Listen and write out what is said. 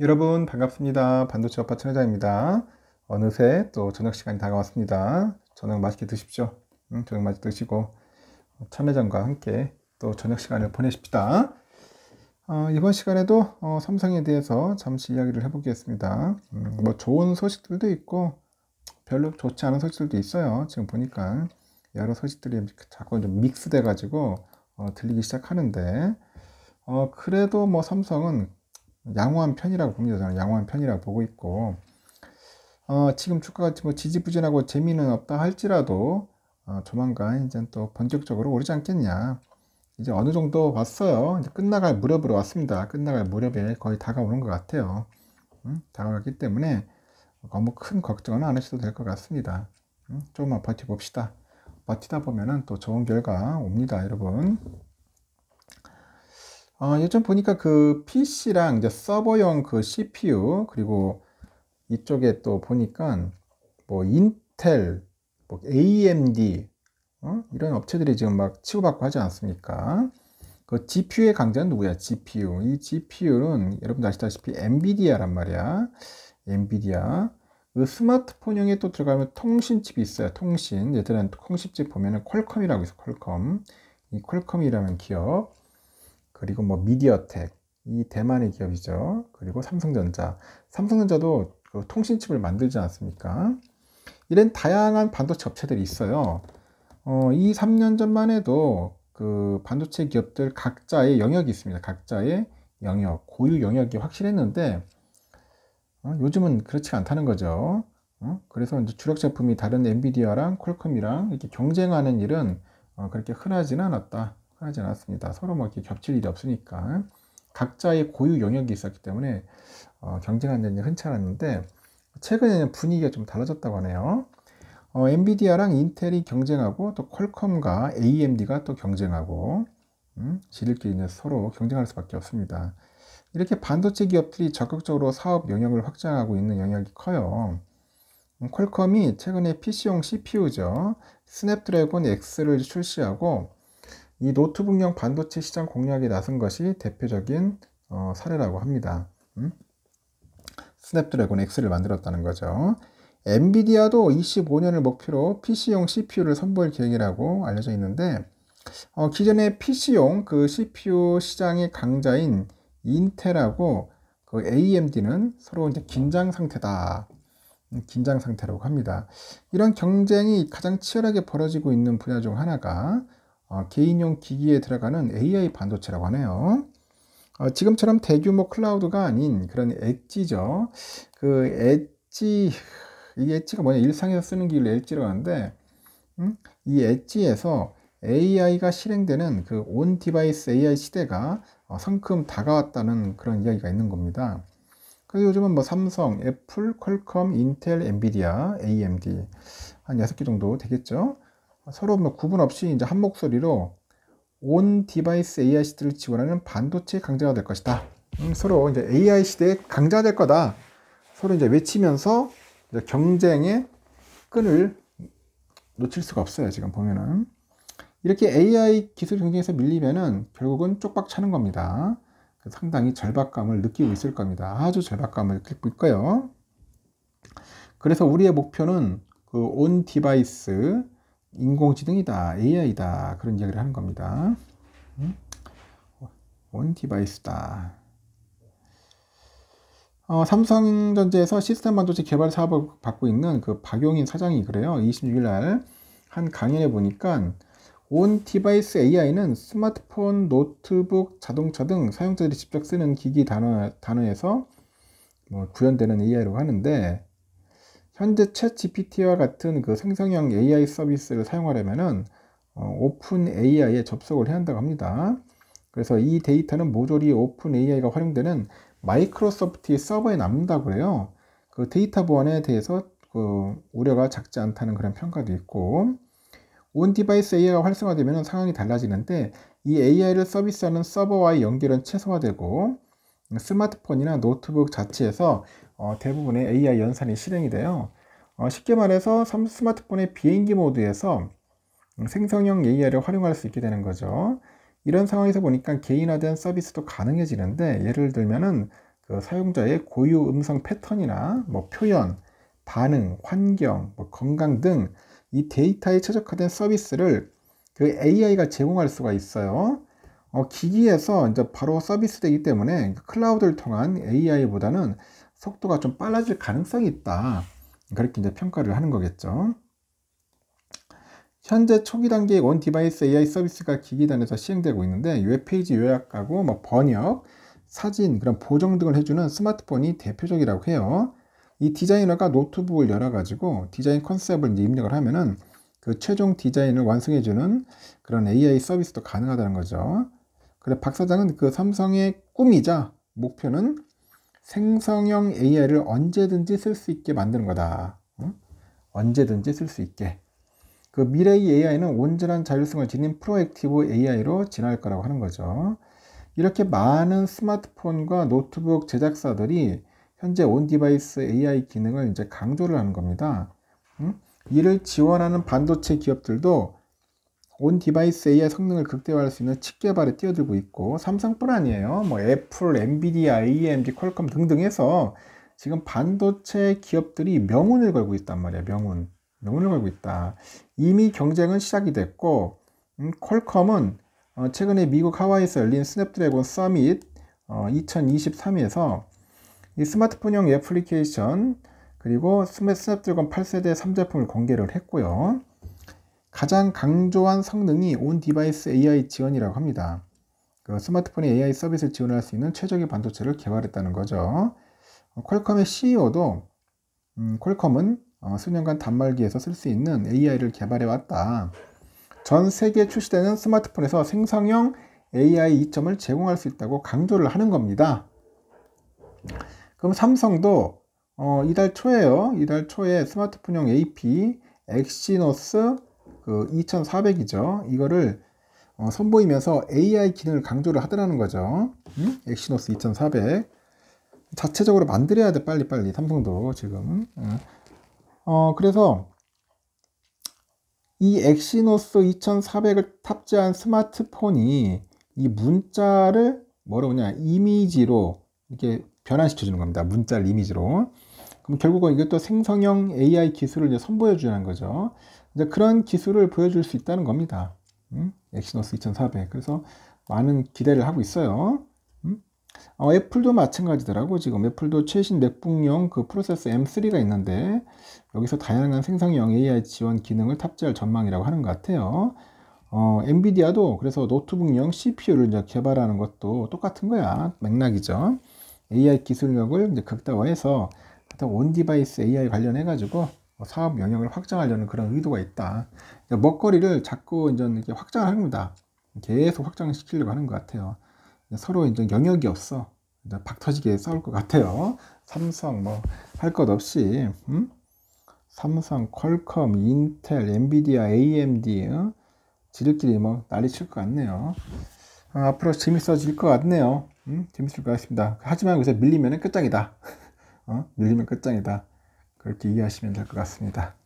여러분 반갑습니다. 반도체 오빠 천혜자입니다. 어느새 또 저녁 시간이 다가왔습니다. 저녁 맛있게 드십시오. 응? 저녁 맛있게 드시고 참외전과 함께 또 저녁 시간을 보내십시다. 어, 이번 시간에도 어, 삼성에 대해서 잠시 이야기를 해보겠습니다. 음, 뭐 좋은 소식들도 있고 별로 좋지 않은 소식들도 있어요. 지금 보니까 여러 소식들이 자꾸 좀 믹스돼가지고 어, 들리기 시작하는데 어, 그래도 뭐 삼성은 양호한 편이라고 봅니다. 저는 양호한 편이라고 보고 있고 어, 지금 주가가 뭐 지지부진하고 재미는 없다 할지라도 어, 조만간 이제 또 본격적으로 오르지 않겠냐. 이제 어느 정도 왔어요. 이제 끝나갈 무렵으로 왔습니다. 끝나갈 무렵에 거의 다가오는 것 같아요. 음? 다가왔기 때문에 너무 뭐 뭐 큰 걱정은 안 하셔도 될 것 같습니다. 음? 조금만 버텨봅시다. 버티다 보면또 좋은 결과 옵니다, 여러분. 어, 요즘 보니까 그 PC랑 이제 서버용 그 CPU 그리고 이쪽에 또 보니까 뭐 인텔, 뭐 AMD 어? 이런 업체들이 지금 막 치고받고 하지 않습니까? 그 GPU의 강자는 누구야? GPU. 이 GPU는 여러분 아시다시피 엔비디아란 말이야. 엔비디아. 그스마트폰용에또 들어가면 통신칩이 있어요. 통신. 얘들은 통신칩 보면은 퀄컴이라고 있어. 퀄컴. 이 퀄컴이라는 기업. 그리고 뭐 미디어텍, 이 대만의 기업이죠. 그리고 삼성전자. 삼성전자도 그 통신칩을 만들지 않습니까? 이런 다양한 반도체 업체들이 있어요. 어, 이 3년 전만 해도 그 반도체 기업들 각자의 영역이 있습니다. 각자의 영역, 고유 영역이 확실했는데 어, 요즘은 그렇지 않다는 거죠. 어? 그래서 이제 주력 제품이 다른 엔비디아랑 퀄컴이랑 이렇게 경쟁하는 일은 어, 그렇게 흔하지는 않았다. 하지 않았습니다. 서로 뭐 이렇게 겹칠 일이 없으니까 각자의 고유 영역이 있었기 때문에 어, 경쟁하는 일이 흔치 않았는데 최근에는 분위기가 좀 달라졌다고 하네요. 어, 엔비디아랑 인텔이 경쟁하고 또 퀄컴과 AMD가 또 경쟁하고 음, 지들끼리 서로 경쟁할 수밖에 없습니다. 이렇게 반도체 기업들이 적극적으로 사업 영역을 확장하고 있는 영역이 커요. 음, 퀄컴이 최근에 PC용 CPU죠. 스냅드래곤 X를 출시하고 이노트북용 반도체 시장 공략에 나선 것이 대표적인 어, 사례라고 합니다. 음? 스냅드래곤 X를 만들었다는 거죠. 엔비디아도 25년을 목표로 PC용 CPU를 선보일 계획이라고 알려져 있는데 어, 기존의 PC용 그 CPU 시장의 강자인 인텔하고 그 AMD는 서로 이제 긴장 상태다. 음, 긴장 상태라고 합니다. 이런 경쟁이 가장 치열하게 벌어지고 있는 분야 중 하나가 아, 개인용 기기에 들어가는 AI 반도체라고 하네요. 어, 지금처럼 대규모 클라우드가 아닌 그런 엣지죠. 그 엣지, 이 엣지가 뭐냐, 일상에서 쓰는 기기를 엣지라고 하는데, 음? 이 엣지에서 AI가 실행되는 그 온 디바이스 AI 시대가 어, 성큼 다가왔다는 그런 이야기가 있는 겁니다. 그래서 요즘은 뭐 삼성, 애플, 퀄컴, 인텔, 엔비디아, AMD 한 6개 정도 되겠죠. 서로 뭐 구분 없이 이제 한 목소리로 온 디바이스 AI 시대를 지원하는 반도체 강자가 될 것이다. 음, 서로 이제 AI 시대의 강자가 될 거다. 서로 이제 외치면서 이제 경쟁의 끈을 놓칠 수가 없어요. 지금 보면은 이렇게 AI 기술 경쟁에서 밀리면은 결국은 쪽박 차는 겁니다. 상당히 절박감을 느끼고 있을 겁니다. 아주 절박감을 느낄 거예요. 그래서 우리의 목표는 그온 디바이스 인공지능이다, AI다 그런 이야기를 하는 겁니다. 응? 음? 온 디바이스다. 어, 삼성전자에서 시스템 반도체 개발 사업을 받고 있는 그 박용인 사장이 그래요. 26일 날 한 강연에 보니까 온 디바이스 AI는 스마트폰, 노트북, 자동차 등 사용자들이 직접 쓰는 기기 단어, 단어에서 뭐 구현되는 AI라고 하는데 현재 챗 GPT와 같은 그 생성형 AI 서비스를 사용하려면은 어, 오픈 AI에 접속을 해야 한다고 합니다. 그래서 이 데이터는 모조리 오픈 AI가 활용되는 마이크로소프트의 서버에 남는다고 해요. 그 데이터 보안에 대해서 그 우려가 작지 않다는 그런 평가도 있고 온 디바이스 AI가 활성화되면 상황이 달라지는데 이 AI를 서비스하는 서버와의 연결은 최소화되고 스마트폰이나 노트북 자체에서 어, 대부분의 AI 연산이 실행이 돼요. 어, 쉽게 말해서 스마트폰의 비행기 모드에서 생성형 AI를 활용할 수 있게 되는 거죠. 이런 상황에서 보니까 개인화된 서비스도 가능해지는데 예를 들면은 그 사용자의 고유 음성 패턴이나 뭐 표현, 반응, 환경, 뭐 건강 등 이 데이터에 최적화된 서비스를 그 AI가 제공할 수가 있어요. 어, 기기에서 이제 바로 서비스되기 때문에 그 클라우드를 통한 AI보다는 속도가 좀 빨라질 가능성이 있다. 그렇게 이제 평가를 하는 거겠죠. 현재 초기 단계의 원 디바이스 AI 서비스가 기기 단에서 시행되고 있는데 웹페이지 요약하고 뭐 번역, 사진, 그런 보정 등을 해주는 스마트폰이 대표적이라고 해요. 이 디자이너가 노트북을 열어가지고 디자인 컨셉을 이제 입력을 하면은 그 최종 디자인을 완성해주는 그런 AI 서비스도 가능하다는 거죠. 그래 박 사장은 그 삼성의 꿈이자 목표는 생성형 AI를 언제든지 쓸 수 있게 만드는 거다. 응? 어? 언제든지 쓸 수 있게. 그 미래의 AI는 온전한 자율성을 지닌 프로액티브 AI로 진화할 거라고 하는 거죠. 이렇게 많은 스마트폰과 노트북 제작사들이 현재 온 디바이스 AI 기능을 이제 강조를 하는 겁니다. 응? 음? 이를 지원하는 반도체 기업들도 온 디바이스 AI 성능을 극대화할 수 있는 칩 개발에 뛰어들고 있고 삼성뿐 아니에요. 뭐 애플, 엔비디아, AMD, 퀄컴 등등 해서 지금 반도체 기업들이 명운을 걸고 있단 말이야. 명운. 명운을 걸고 있다. 이미 경쟁은 시작이 됐고 음, 퀄컴은 어, 최근에 미국 하와이에서 열린 스냅드래곤 서밋 어, 2023에서 이스마트폰형 애플리케이션 그리고 스냅드래곤 8세대 3제품을 공개를 했고요. 가장 강조한 성능이 온 디바이스 AI 지원이라고 합니다. 그 스마트폰의 AI 서비스를 지원할 수 있는 최적의 반도체를 개발했다는 거죠. 어, 퀄컴의 CEO도 음, 퀄컴은 어, 수년간 단말기에서 쓸 수 있는 AI를 개발해 왔다. 전 세계에 출시되는 스마트폰에서 생성형 AI 이점을 제공할 수 있다고 강조를 하는 겁니다. 그럼 삼성도 어, 이달 초에요. 이달 초에 스마트폰용 AP, 엑시노스, 그 2400이죠. 이거를 어, 선보이면서 AI 기능을 강조를 하더라는 거죠. 음? 엑시노스 2400 자체적으로 만들어야 돼 빨리빨리 삼성도 지금 음. 어 그래서 이 엑시노스 2400을 탑재한 스마트폰이 이 문자를 뭐라고하냐 이미지로 이렇게 변환시켜 주는 겁니다. 문자를 이미지로. 그럼 결국은 이것도 생성형 AI 기술을 이제 선보여 주는 거죠. 이제 그런 기술을 보여줄 수 있다는 겁니다. 음? 엑시노스 2400. 그래서 많은 기대를 하고 있어요. 음? 어, 애플도 마찬가지더라고. 지금 애플도 최신 맥북용 그 프로세서 M3가 있는데 여기서 다양한 생성형 AI 지원 기능을 탑재할 전망이라고 하는 것 같아요. 어, 엔비디아도 그래서 노트북용 CPU를 이제 개발하는 것도 똑같은 거야. 맥락이죠. AI 기술력을 이제 극대화해서 온 디바이스 AI 관련해가지고 어, 사업 영역을 확장하려는 그런 의도가 있다. 그러니까 먹거리를 자꾸 이제 이렇게 확장을 합니다. 계속 확장시키려고 하는 것 같아요. 서로 이제 영역이 없어. 이제 박터지게 싸울 것 같아요. 삼성 뭐 할 것 없이 음? 삼성, 퀄컴, 인텔, 엔비디아, AMD 어? 지들끼리 뭐 난리 칠 것 같네요. 아, 앞으로 재밌어질 것 같네요. 음? 재밌을 것 같습니다. 하지만 여기서 밀리면 끝장이다. 어? 밀리면 끝장이다. 그렇게 이해하시면 될 것 같습니다.